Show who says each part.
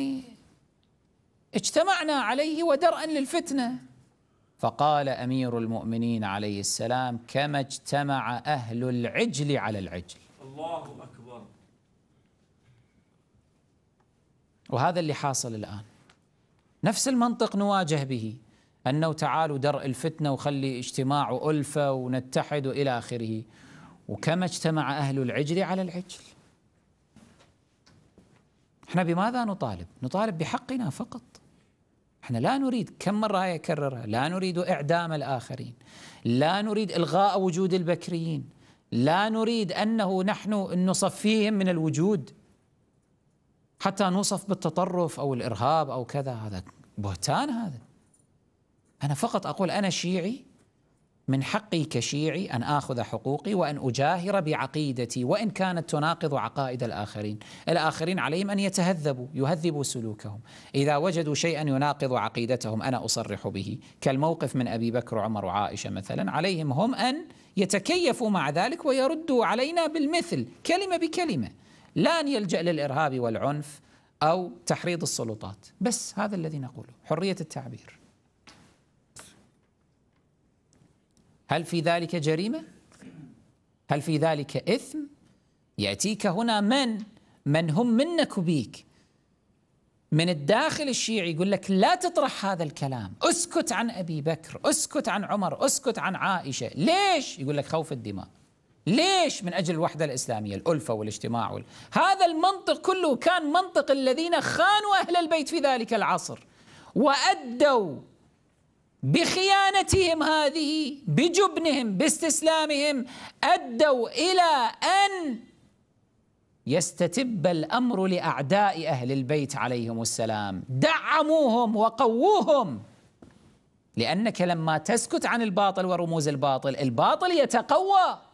Speaker 1: يعني اجتمعنا عليه ودرءا للفتنه فقال امير المؤمنين عليه السلام كما اجتمع اهل العجل على العجل الله اكبر وهذا اللي حاصل الان نفس المنطق نواجه به انه تعالوا درء الفتنه وخلي اجتماع والفه ونتحد والى اخره وكما اجتمع اهل العجل على العجل احنا بماذا نطالب؟ نطالب بحقنا فقط. احنا لا نريد كم مرة اكررها، آية لا نريد إعدام الآخرين لا نريد إلغاء وجود البكريين لا نريد أنه نحن نصفيهم من الوجود حتى نوصف بالتطرف أو الإرهاب أو كذا هذا بهتان هذا أنا فقط أقول أنا شيعي من حقي كشيعي ان اخذ حقوقي وان اجاهر بعقيدتي وان كانت تناقض عقائد الاخرين، الاخرين عليهم ان يتهذبوا، يهذبوا سلوكهم، اذا وجدوا شيئا يناقض عقيدتهم انا اصرح به، كالموقف من ابي بكر وعمر وعائشه مثلا، عليهم هم ان يتكيفوا مع ذلك ويردوا علينا بالمثل كلمه بكلمه، لا ان يلجا للارهاب والعنف او تحريض السلطات، بس هذا الذي نقوله، حريه التعبير. هل في ذلك جريمه هل في ذلك اثم ياتيك هنا من من هم منك وبيك من الداخل الشيعي يقول لك لا تطرح هذا الكلام اسكت عن ابي بكر اسكت عن عمر اسكت عن عائشه ليش يقول لك خوف الدماء ليش من اجل الوحده الاسلاميه الالفه والاجتماع وال... هذا المنطق كله كان منطق الذين خانوا اهل البيت في ذلك العصر وادوا بخيانتهم هذه بجبنهم باستسلامهم ادوا الى ان يستتب الامر لاعداء اهل البيت عليهم السلام دعموهم وقووهم لانك لما تسكت عن الباطل ورموز الباطل الباطل يتقوى